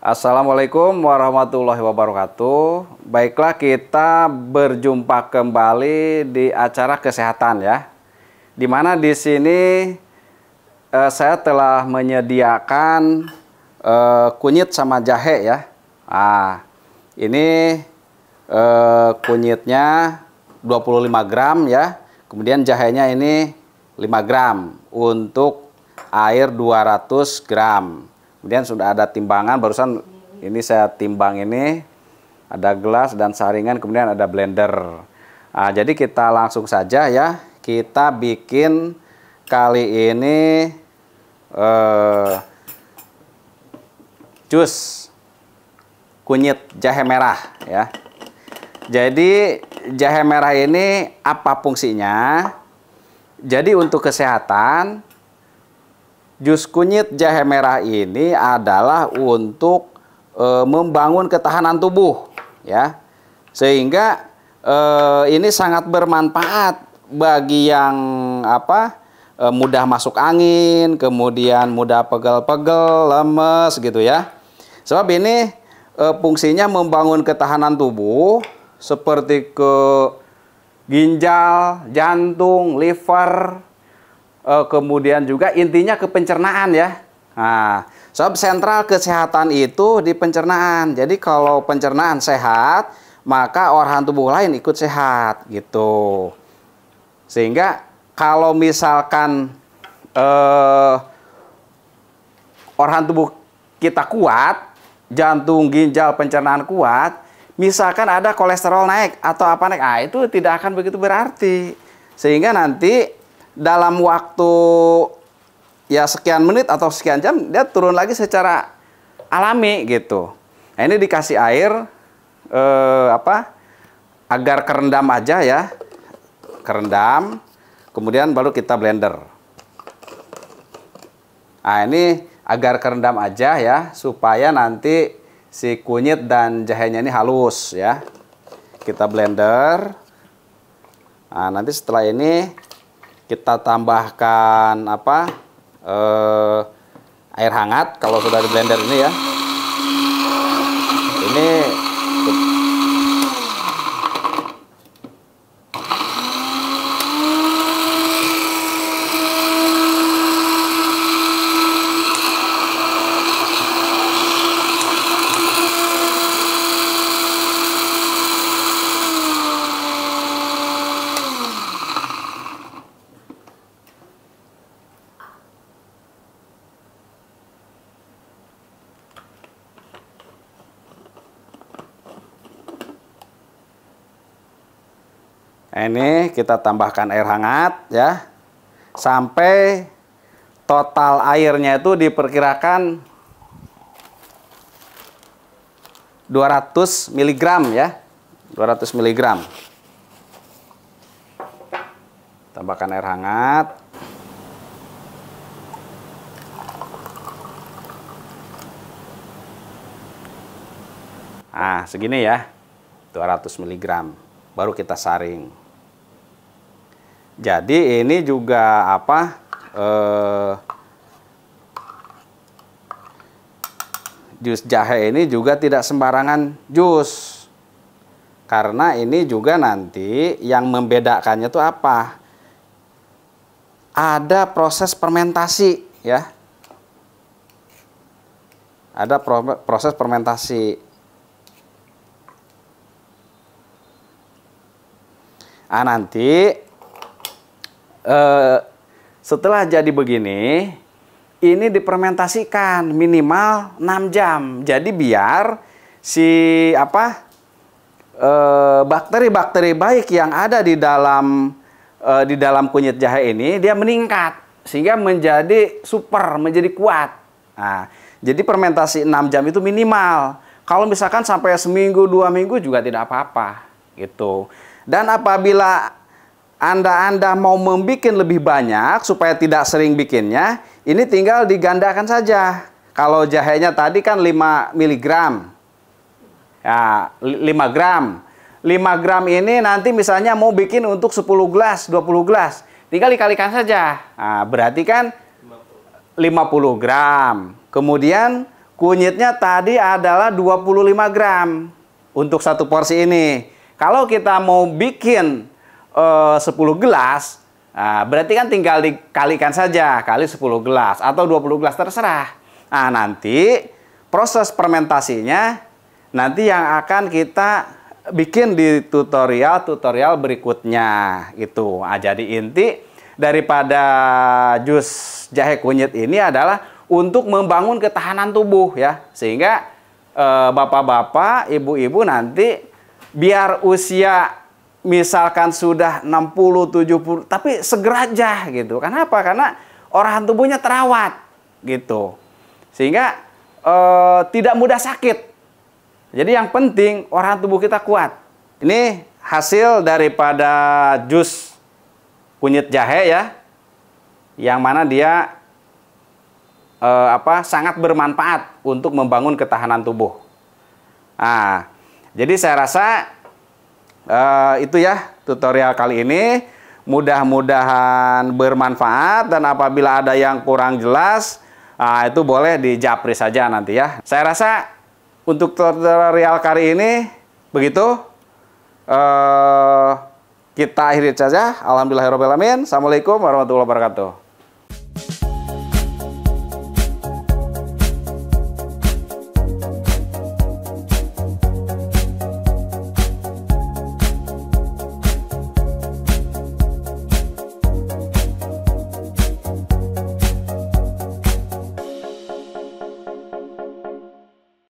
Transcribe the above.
Assalamualaikum warahmatullahi wabarakatuh. Baiklah kita berjumpa kembali di acara kesehatan ya. Dimana di sini eh, saya telah menyediakan eh, kunyit sama jahe ya. Ah, ini eh, kunyitnya 25 gram ya. Kemudian jahenya ini 5 gram untuk air 200 gram. Kemudian sudah ada timbangan, barusan ini saya timbang ini, ada gelas dan saringan, kemudian ada blender. Nah, jadi kita langsung saja ya, kita bikin kali ini eh, jus kunyit jahe merah ya. Jadi jahe merah ini apa fungsinya? Jadi untuk kesehatan, jus kunyit jahe merah ini adalah untuk e, membangun ketahanan tubuh ya. Sehingga e, ini sangat bermanfaat bagi yang apa? E, mudah masuk angin, kemudian mudah pegel-pegel, lemes gitu ya. Sebab ini e, fungsinya membangun ketahanan tubuh seperti ke ginjal, jantung, liver, uh, kemudian juga intinya ke pencernaan ya. Nah, sebab sentral kesehatan itu di pencernaan. Jadi kalau pencernaan sehat, maka organ tubuh lain ikut sehat gitu. Sehingga kalau misalkan eh, organ tubuh kita kuat, jantung, ginjal, pencernaan kuat, misalkan ada kolesterol naik atau apa naik, ah itu tidak akan begitu berarti. Sehingga nanti dalam waktu ya sekian menit atau sekian jam dia turun lagi secara alami gitu. Nah, ini dikasih air eh, apa? Agar kerendam aja ya. Kerendam. Kemudian baru kita blender. Nah, ini agar kerendam aja ya supaya nanti si kunyit dan jahenya ini halus ya. Kita blender. Nah, nanti setelah ini kita tambahkan apa eh, air hangat kalau sudah di blender ini ya ini Ini kita tambahkan air hangat ya. Sampai total airnya itu diperkirakan 200 mg ya. 200 mg. Tambahkan air hangat. Nah, segini ya. 200 mg. Baru kita saring. Jadi ini juga apa eh, jus jahe ini juga tidak sembarangan jus. Karena ini juga nanti yang membedakannya itu apa? Ada proses fermentasi ya. Ada proses fermentasi. Ah nanti Eh, setelah jadi begini, ini dipermentasikan minimal 6 jam. Jadi biar si apa eh, bakteri-bakteri baik yang ada di dalam eh, di dalam kunyit jahe ini dia meningkat sehingga menjadi super, menjadi kuat. Nah, jadi fermentasi 6 jam itu minimal. Kalau misalkan sampai seminggu, dua minggu juga tidak apa-apa gitu. Dan apabila anda-Anda mau membuat lebih banyak supaya tidak sering bikinnya, ini tinggal digandakan saja. Kalau jahenya tadi kan 5 miligram. Ya, 5 gram. 5 gram ini nanti misalnya mau bikin untuk 10 gelas, 20 gelas. Tinggal dikalikan saja. Nah, berarti kan 50 gram. Kemudian kunyitnya tadi adalah 25 gram untuk satu porsi ini. Kalau kita mau bikin Eh, uh, 10 gelas, nah, berarti kan tinggal dikalikan saja kali 10 gelas atau 20 gelas terserah. Nah, nanti proses fermentasinya nanti yang akan kita bikin di tutorial-tutorial berikutnya itu Nah, jadi inti daripada jus jahe kunyit ini adalah untuk membangun ketahanan tubuh ya. Sehingga eh, bapak-bapak, ibu-ibu nanti biar usia misalkan sudah 60 70 tapi segera aja gitu. Kenapa? Karena orang tubuhnya terawat gitu. Sehingga e, tidak mudah sakit. Jadi yang penting orang tubuh kita kuat. Ini hasil daripada jus kunyit jahe ya. Yang mana dia e, apa sangat bermanfaat untuk membangun ketahanan tubuh. Nah, jadi saya rasa Eh, itu ya tutorial kali ini. Mudah-mudahan bermanfaat dan apabila ada yang kurang jelas, uh, itu boleh dijapri saja nanti ya. Saya rasa untuk tutorial kali ini begitu. Uh, kita akhiri saja. Alhamdulillahirrahmanirrahim. Assalamualaikum warahmatullahi wabarakatuh.